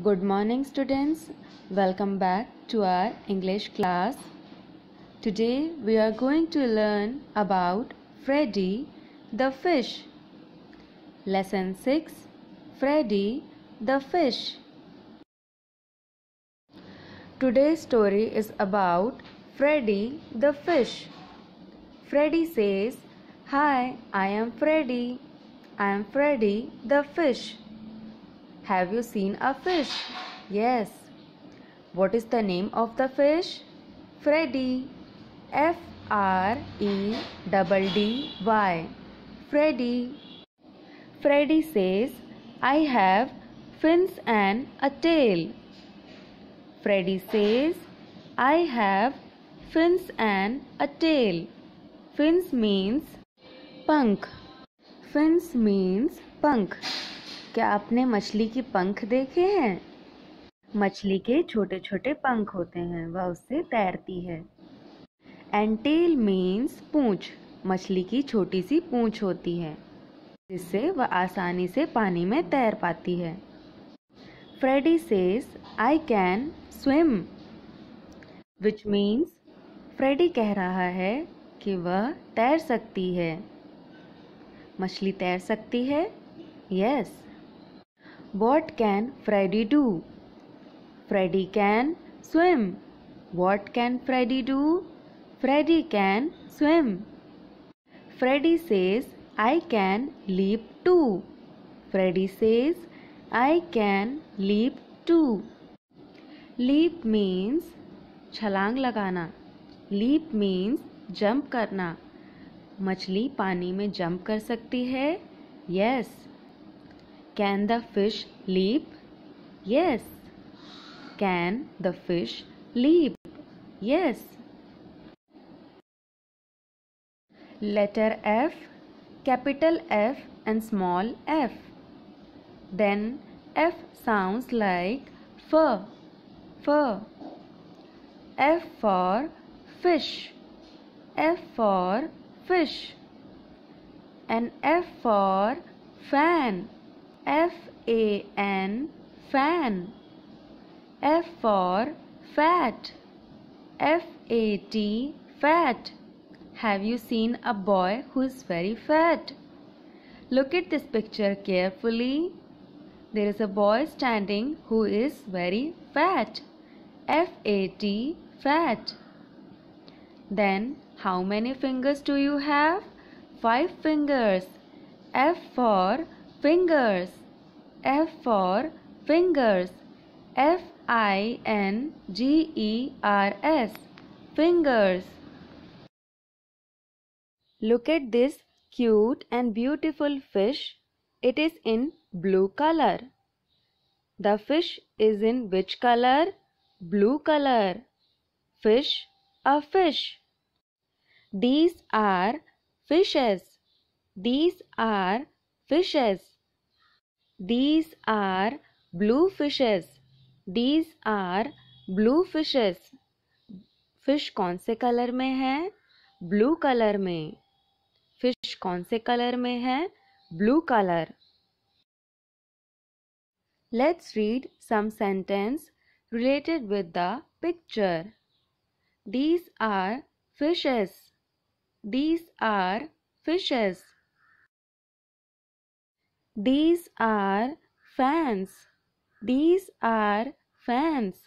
Good morning students. Welcome back to our English class. Today we are going to learn about Freddy the fish. Lesson 6 Freddy the fish. Today's story is about Freddy the fish. Freddy says, Hi, I am Freddy. I am Freddy the fish. Have you seen a fish? Yes. What is the name of the fish? Freddy. F R E D D Y. Freddy. Freddy says, I have fins and a tail. Freddy says, I have fins and a tail. Fins means punk. Fins means punk. क्या आपने मछली की पंख देखे हैं मछली के छोटे छोटे पंख होते हैं वह उससे तैरती है एंटेल मीन्स पूंछ मछली की छोटी सी पूंछ होती है जिससे वह आसानी से पानी में तैर पाती है Freddy says I can swim which means Freddy कह रहा है कि वह तैर सकती है मछली तैर सकती है yes yes. What can Freddy do? Freddy can swim. What can Freddy do? Freddy can swim. Freddy says, I can leap too. Freddy says, I can leap too. Leap means छलांग लगाना लीप मीन्स जंप करना मछली पानी में jump कर सकती है yes yes, Can the fish leap? Yes. Can the fish leap? Yes. Letter F, capital F and small f. Then F sounds like fur, fur. F for fish, F for fish. And F for fan, F A N fan F for fat F A T fat Have you seen a boy who is very fat? Look at this picture carefully. There is a boy standing who is very fat. F A T fat. Then how many fingers do you have? Five fingers. F for fingers f for fingers f i n g e r s fingers look at this cute and beautiful fish it is in blue color the fish is in which color blue color fish a fish these are fishes these are fishes These are blue fishes. These are blue fishes. fish कौन से colour में है blue colour में fish कौन से colour में है blue colour let's read some sentence related with the picture. These are fishes. These are fishes. These are fans. These are fans.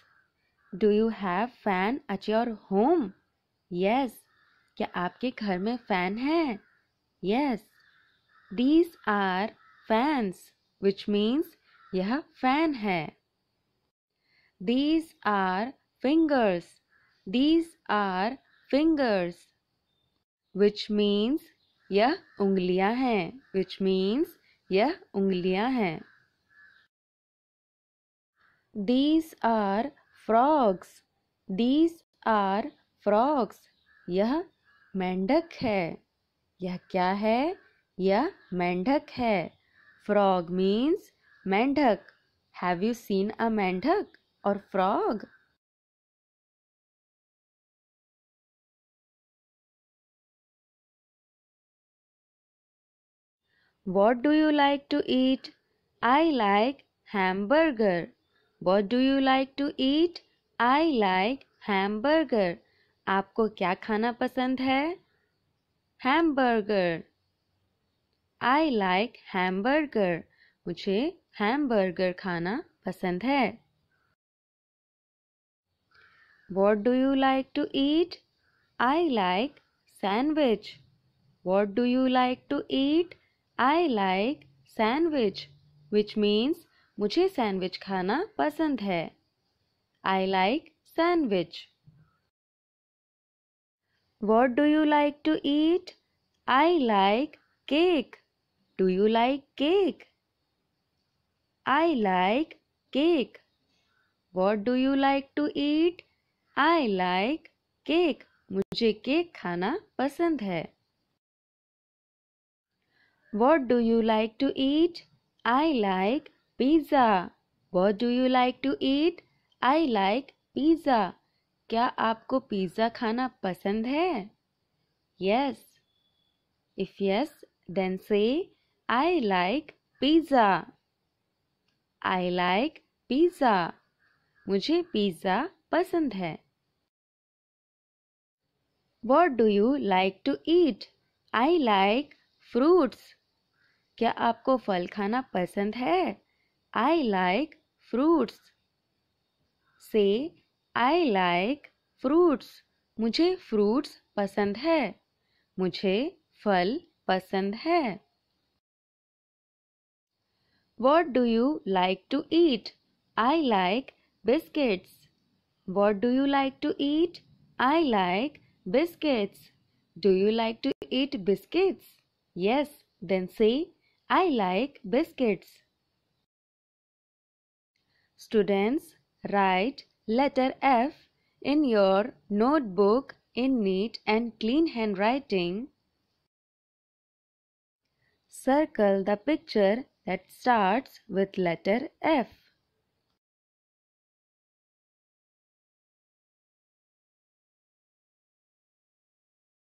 Do you have fan at your home? Yes. क्या आपके घर में fan है Yes. These are fans, which means यह fan है These are fingers. These are fingers, which means यह उंगलियां हैं which means यह उंगलियां हैं these are frogs these are frogs यह मेंढक है यह क्या है यह मेंढक है फ्रॉग मीन्स मेंढक हैव यू सीन अ मेंढक और frog What do you like to eat? I like hamburger. What do you like to eat? I like hamburger. आपको क्या खाना पसंद है हैमबर्गर आई लाइक हैमबर्गर मुझे हैमबर्गर खाना पसंद है what do you like to eat I like sandwich what do you like to eat I like sandwich which means मुझे सैंडविच खाना पसंद है I like sandwich what do you like to eat I like cake do you like cake I like cake what do you like to eat I like cake मुझे cake खाना पसंद है What do you like to eat? I like pizza. What do you like to eat? I like pizza. क्या आपको pizza खाना पसंद है Yes. If yes, then say I like pizza. I like pizza. मुझे pizza पसंद है What do you like to eat? I like fruits. क्या आपको फल खाना पसंद है I like fruits say I like fruits मुझे फ्रूट्स पसंद है मुझे फल पसंद है what do you like to eat I like biscuits what do you like to eat I like biscuits do you like to eat biscuits yes then say I like biscuits. Students, write letter F in your notebook in neat and clean handwriting. Circle the picture that starts with letter F.